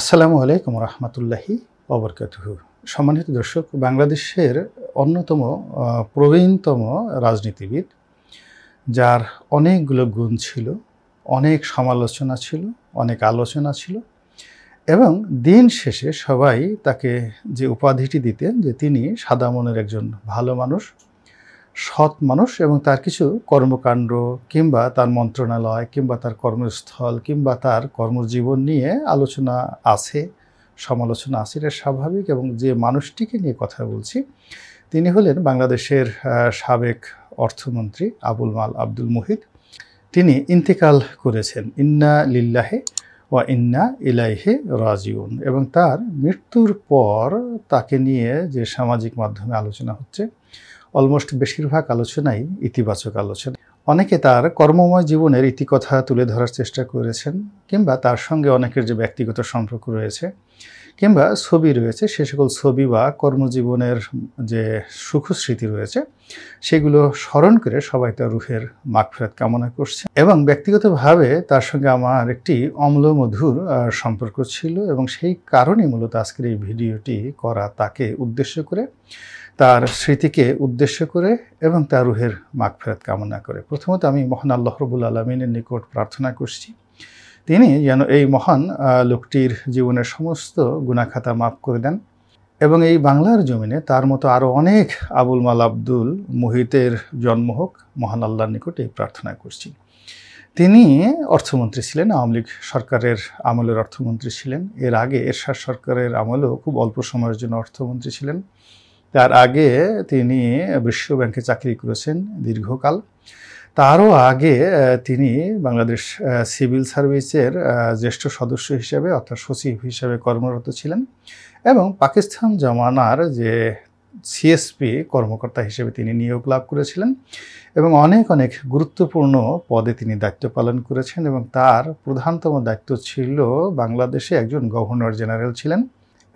আসসালামু আলাইকুম রহমতুল্লাহি অবরকাত সম্মানিত দর্শক বাংলাদেশের অন্যতম প্রবীণতম রাজনীতিবিদ যার অনেকগুলো গুণ ছিল অনেক সমালোচনা ছিল অনেক আলোচনা ছিল এবং দিন শেষে সবাই তাকে যে উপাধিটি দিতেন যে তিনি সাদা মনের একজন ভালো মানুষ সৎ মানুষ এবং তার কিছু কর্মকাণ্ড কিংবা তার মন্ত্রণালয় কিংবা তার কর্মস্থল কিংবা তার কর্মজীবন নিয়ে আলোচনা আছে সমালোচনা আছে এটা স্বাভাবিক এবং যে মানুষটিকে নিয়ে কথা বলছি তিনি হলেন বাংলাদেশের সাবেক অর্থমন্ত্রী আবুল মাল আব্দুল মুহিত তিনি ইন্তেকাল করেছেন ইন্না লিল্লাহে ওয়া ইন্না ইলাইহে রাজিউন এবং তার মৃত্যুর পর তাকে নিয়ে যে সামাজিক মাধ্যমে আলোচনা হচ্ছে অলমোস্ট বেশিরভাগ আলোচনাই ইতিবাচক আলোচনা অনেকে তার কর্মময় জীবনের ইতিকথা তুলে ধরার চেষ্টা করেছেন কিংবা তার সঙ্গে অনেকের যে ব্যক্তিগত সম্পর্ক রয়েছে কিংবা ছবি রয়েছে সে সকল ছবি বা কর্মজীবনের যে সুখস্মৃতি রয়েছে সেগুলো স্মরণ করে সবাই তার রুহের মাগফেরাত কামনা করছে এবং ব্যক্তিগতভাবে তার সঙ্গে আমার একটি অম্লমধুর সম্পর্ক ছিল এবং সেই কারণে মূলত আজকের এই ভিডিওটি করা তাকে উদ্দেশ্য করে তার স্মৃতিকে উদ্দেশ্য করে এবং তার রুহের মাগফেরাত কামনা করে প্রথমত আমি মহান আল্লাহরবুল আলমিনের নিকট প্রার্থনা করছি তিনি যেন এই মহান লোকটির জীবনের সমস্ত গুণাখাতা মাফ করে দেন এবং এই বাংলার জমিনে তার মতো আরও অনেক আবুল মাল আব্দুল মুহিতের জন্ম হোক মহান আল্লাহর নিকট এই প্রার্থনা করছি তিনি অর্থমন্ত্রী ছিলেন আওয়ামী লীগ সরকারের আমলের অর্থমন্ত্রী ছিলেন এর আগে এরশাদ সরকারের আমলেও খুব অল্প সময়ের জন্য অর্থমন্ত্রী ছিলেন তার আগে তিনি বিশ্ব ব্যাংকে চাকরি করেছেন দীর্ঘকাল তারও আগে তিনি বাংলাদেশ সিভিল সার্ভিসের জ্যেষ্ঠ সদস্য হিসেবে অর্থাৎ সচিব হিসেবে কর্মরত ছিলেন এবং পাকিস্তান জমানার যে সিএসপি কর্মকর্তা হিসেবে তিনি নিয়োগ লাভ করেছিলেন এবং অনেক অনেক গুরুত্বপূর্ণ পদে তিনি দায়িত্ব পালন করেছেন এবং তার প্রধানতম দায়িত্ব ছিল বাংলাদেশে একজন গভর্নর জেনারেল ছিলেন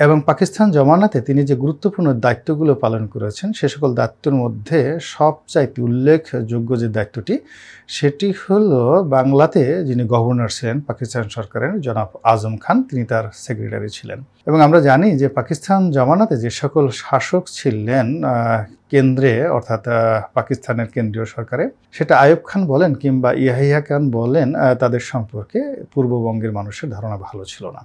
এবং পাকিস্তান জমানাতে তিনি যে গুরুত্বপূর্ণ দায়িত্বগুলো পালন করেছেন সে সকল দায়িত্বের মধ্যে সবচাইতে উল্লেখযোগ্য যে দায়িত্বটি সেটি হলো বাংলাতে যিনি গভর্নর ছিলেন পাকিস্তান সরকারের জনাব আজম খান তিনি তার সেক্রেটারি ছিলেন এবং আমরা জানি যে পাকিস্তান জমানাতে যে সকল শাসক ছিলেন কেন্দ্রে অর্থাৎ পাকিস্তানের কেন্দ্রীয় সরকারে সেটা আয়ুব খান বলেন কিংবা ইয়াহিয়া খান বলেন তাদের সম্পর্কে পূর্ববঙ্গের মানুষের ধারণা ভালো ছিল না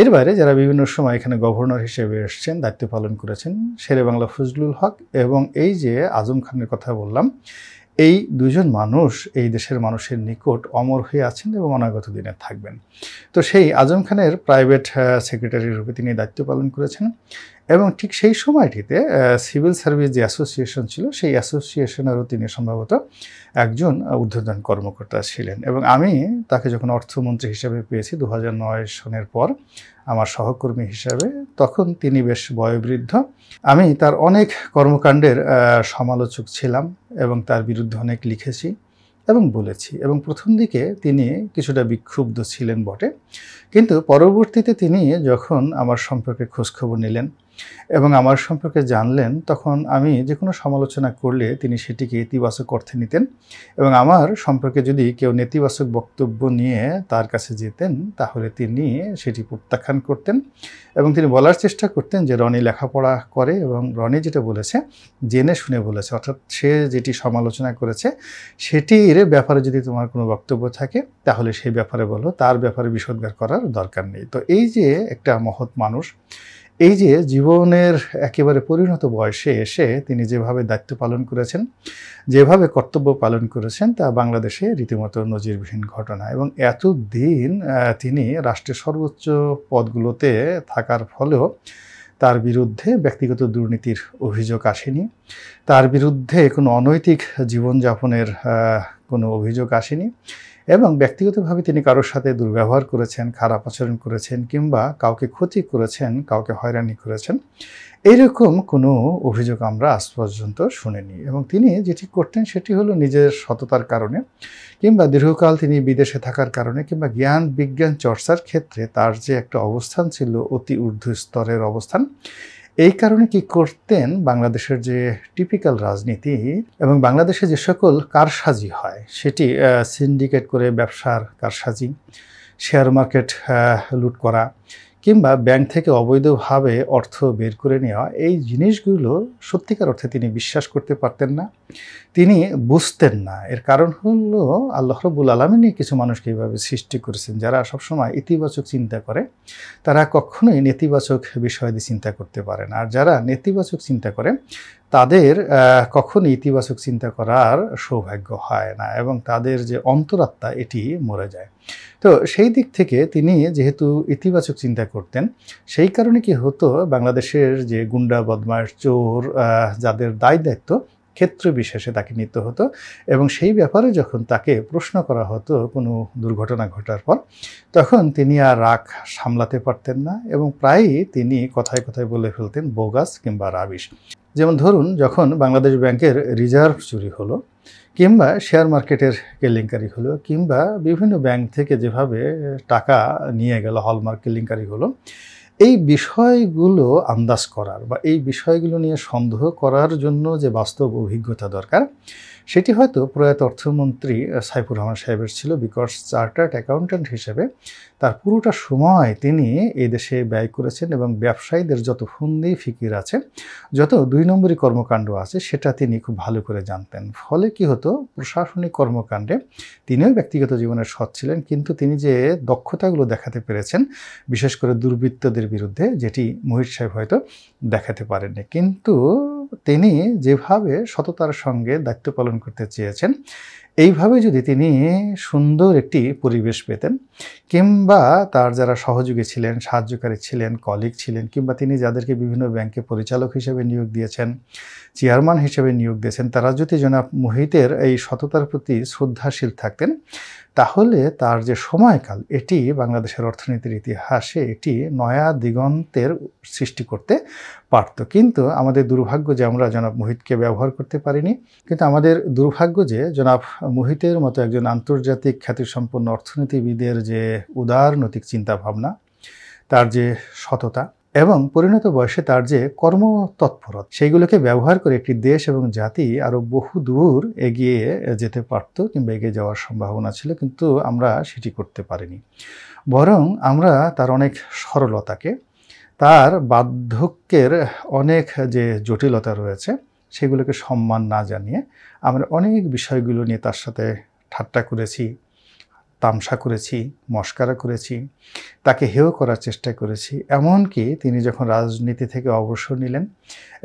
এর বাইরে যারা বিভিন্ন সময় এখানে গভর্নর হিসেবে এসছেন দায়িত্ব পালন করেছেন শেরে বাংলা ফজলুল হক এবং এই যে আজম খানের কথা বললাম এই দুজন মানুষ এই দেশের মানুষের নিকট অমর হয়ে আছেন এবং অনাগত দিনে থাকবেন তো সেই আজম খানের প্রাইভেট সেক্রেটারি রূপে তিনি দায়িত্ব পালন করেছেন এবং ঠিক সেই সময়টিতে সিভিল সার্ভিস যে অ্যাসোসিয়েশন ছিল সেই অ্যাসোসিয়েশনেরও তিনি সম্ভবত একজন ঊর্ধ্বতন কর্মকর্তা ছিলেন এবং আমি তাকে যখন অর্থমন্ত্রী হিসেবে পেয়েছি দু সনের পর আমার সহকর্মী হিসাবে তখন তিনি বেশ বয়োবৃদ্ধ আমি তার অনেক কর্মকাণ্ডের সমালোচক ছিলাম এবং তার বিরুদ্ধে অনেক লিখেছি এবং বলেছি এবং প্রথম দিকে তিনি কিছুটা বিক্ষুব্ধ ছিলেন বটে কিন্তু পরবর্তীতে তিনি যখন আমার সম্পর্কে খোঁজখবর নিলেন এবং আমার সম্পর্কে জানলেন তখন আমি যে কোনো সমালোচনা করলে তিনি সেটিকে ইতিবাচক অর্থে নিতেন এবং আমার সম্পর্কে যদি কেউ নেতিবাচক বক্তব্য নিয়ে তার কাছে যেতেন তাহলে তিনি সেটি প্রত্যাখ্যান করতেন এবং তিনি বলার চেষ্টা করতেন যে রনি লেখাপড়া করে এবং রনি যেটা বলেছে জেনে শুনে বলেছে অর্থাৎ সে যেটি সমালোচনা করেছে সেটির ব্যাপারে যদি তোমার কোনো বক্তব্য থাকে তাহলে সেই ব্যাপারে বলো তার ব্যাপারে বিষোদ্গার করার দরকার নেই তো এই যে একটা মহৎ মানুষ এই যে জীবনের একেবারে পরিণত বয়সে এসে তিনি যেভাবে দায়িত্ব পালন করেছেন যেভাবে কর্তব্য পালন করেছেন তা বাংলাদেশে রীতিমতো নজিরবিহীন ঘটনা এবং এতদিন তিনি রাষ্ট্রের সর্বোচ্চ পদগুলোতে থাকার ফলেও তার বিরুদ্ধে ব্যক্তিগত দুর্নীতির অভিযোগ আসেনি তার বিরুদ্ধে কোনো অনৈতিক জীবনযাপনের কোনো অভিযোগ আসেনি এবং ব্যক্তিগতভাবে তিনি কারোর সাথে দুর্ব্যবহার করেছেন খারাপ আচরণ করেছেন কিংবা কাউকে ক্ষতি করেছেন কাউকে হয়রানি করেছেন এইরকম কোনো অভিযোগ আমরা আজ পর্যন্ত শুনিনি এবং তিনি যেটি করতেন সেটি হলো নিজের সততার কারণে কিংবা দীর্ঘকাল তিনি বিদেশে থাকার কারণে কিংবা জ্ঞান বিজ্ঞান চর্চার ক্ষেত্রে তার যে একটা অবস্থান ছিল অতি ঊর্ধ্ব স্তরের অবস্থান এই কারণে কি করতেন বাংলাদেশের যে টিপিক্যাল রাজনীতি এবং বাংলাদেশে যে সকল কারসাজি হয় সেটি সিন্ডিকেট করে ব্যবসার কারসাজি শেয়ার মার্কেট লুট করা কিংবা ব্যাংক থেকে অবৈধভাবে অর্থ বের করে নেওয়া এই জিনিসগুলো সত্যিকার অর্থে তিনি বিশ্বাস করতে পারতেন না তিনি বুঝতেন না এর কারণ হলো আল্লাহ রবুল নিয়ে কিছু মানুষকে এইভাবে সৃষ্টি করেছেন যারা সবসময় ইতিবাচক চিন্তা করে তারা কখনোই নেতিবাচক বিষয় দিয়ে চিন্তা করতে পারে না আর যারা নেতিবাচক চিন্তা করে তাদের কখনই ইতিবাচক চিন্তা করার সৌভাগ্য হয় না এবং তাদের যে অন্তরাত্মা এটি মরে যায় তো সেই দিক থেকে তিনি যেহেতু ইতিবাচক চিন্তা করতেন সেই কারণে কি হতো বাংলাদেশের যে গুন্ডা বদমাস চোর যাদের দায় দায়িত্ব ক্ষেত্র বিশেষে তাকে নিতে হতো এবং সেই ব্যাপারে যখন তাকে প্রশ্ন করা হতো কোনো দুর্ঘটনা ঘটার পর তখন তিনি আর রাগ সামলাতে পারতেন না এবং প্রায়ই তিনি কথায় কথায় বলে ফেলতেন বোগাস কিংবা রাবিশ যেমন ধরুন যখন বাংলাদেশ ব্যাংকের রিজার্ভ চুরি হলো কিংবা শেয়ার মার্কেটের কেলেঙ্কারি হলো কিংবা বিভিন্ন ব্যাংক থেকে যেভাবে টাকা নিয়ে গেল হলমার্ক কেলেঙ্কারি হলো এই বিষয়গুলো আন্দাজ করার বা এই বিষয়গুলো নিয়ে সন্দেহ করার জন্য যে বাস্তব অভিজ্ঞতা দরকার সেটি হয়তো প্রয়াত অর্থমন্ত্রী সাইফুর রহমান সাহেবের ছিল বিকজ চার্টার্ড অ্যাকাউন্ট্যান্ট হিসেবে তার পুরোটা সময় তিনি এই দেশে ব্যয় করেছেন এবং ব্যবসায়ীদের যত ফন্দি ফিকির আছে যত দুই নম্বরই কর্মকাণ্ড আছে সেটা তিনি খুব ভালো করে জানতেন ফলে কি হতো প্রশাসনিক কর্মকাণ্ডে তিনিও ব্যক্তিগত জীবনের সৎ ছিলেন কিন্তু তিনি যে দক্ষতাগুলো দেখাতে পেরেছেন বিশেষ করে দুর্বৃত্তদের সাহেবের বিরুদ্ধে যেটি মুহিত সাহেব হয়তো দেখাতে পারেননি কিন্তু তিনি যেভাবে সততার সঙ্গে দায়িত্ব পালন করতে চেয়েছেন এইভাবে যদি তিনি সুন্দর একটি পরিবেশ পেতেন কিংবা তার যারা সহযোগী ছিলেন সাহায্যকারী ছিলেন কলিগ ছিলেন কিংবা তিনি যাদেরকে বিভিন্ন ব্যাংকে পরিচালক হিসেবে নিয়োগ দিয়েছেন চেয়ারম্যান হিসেবে নিয়োগ দিয়েছেন তারা যদি জনাব মোহিতের এই সততার প্রতি শ্রদ্ধাশীল থাকতেন তাহলে তার যে সময়কাল এটি বাংলাদেশের অর্থনীতির ইতিহাসে এটি নয়া দিগন্তের সৃষ্টি করতে পারত কিন্তু আমাদের দুর্ভাগ্য যে আমরা জনাব মোহিতকে ব্যবহার করতে পারিনি কিন্তু আমাদের দুর্ভাগ্য যে জনাব মোহিতের মতো একজন আন্তর্জাতিক খ্যাতিসম্পন্ন অর্থনীতিবিদের যে উদারনৈতিক চিন্তাভাবনা তার যে সততা এবং পরিণত বয়সে তার যে কর্মতৎপরত সেইগুলোকে ব্যবহার করে একটি দেশ এবং জাতি আরও বহু দূর এগিয়ে যেতে পারত কিংবা এগিয়ে যাওয়ার সম্ভাবনা ছিল কিন্তু আমরা সেটি করতে পারিনি বরং আমরা তার অনেক সরলতাকে তার বার্ধক্যের অনেক যে জটিলতা রয়েছে সেগুলোকে সম্মান না জানিয়ে আমরা অনেক বিষয়গুলো নিয়ে তার সাথে ঠাট্টা করেছি তামসা করেছি মস্কারা করেছি তাকে হেয় করার চেষ্টা করেছি এমনকি তিনি যখন রাজনীতি থেকে অবসর নিলেন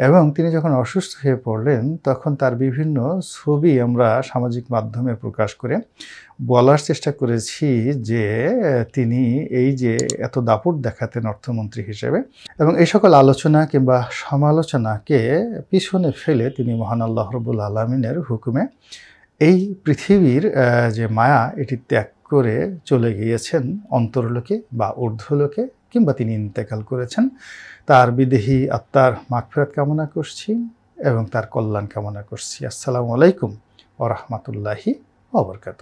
এবং তিনি যখন অসুস্থ হয়ে পড়লেন তখন তার বিভিন্ন ছবি আমরা সামাজিক মাধ্যমে প্রকাশ করে বলার চেষ্টা করেছি যে তিনি এই যে এত দাপট দেখাতেন অর্থমন্ত্রী হিসেবে এবং এই সকল আলোচনা কিংবা সমালোচনাকে পিছনে ফেলে তিনি মহান আল্লাহ রবুল আলমিনের হুকুমে এই পৃথিবীর যে মায়া এটি ত্যাগ করে চলে গিয়েছেন অন্তরলোকে বা ঊর্ধ্বলোকে কিংবা তিনি ইন্তেকাল করেছেন তার বিদেহী আত্মার মাগফেরাত কামনা করছি এবং তার কল্যাণ কামনা করছি আসসালামু আলাইকুম ও রহমতুল্লাহি অবরকাত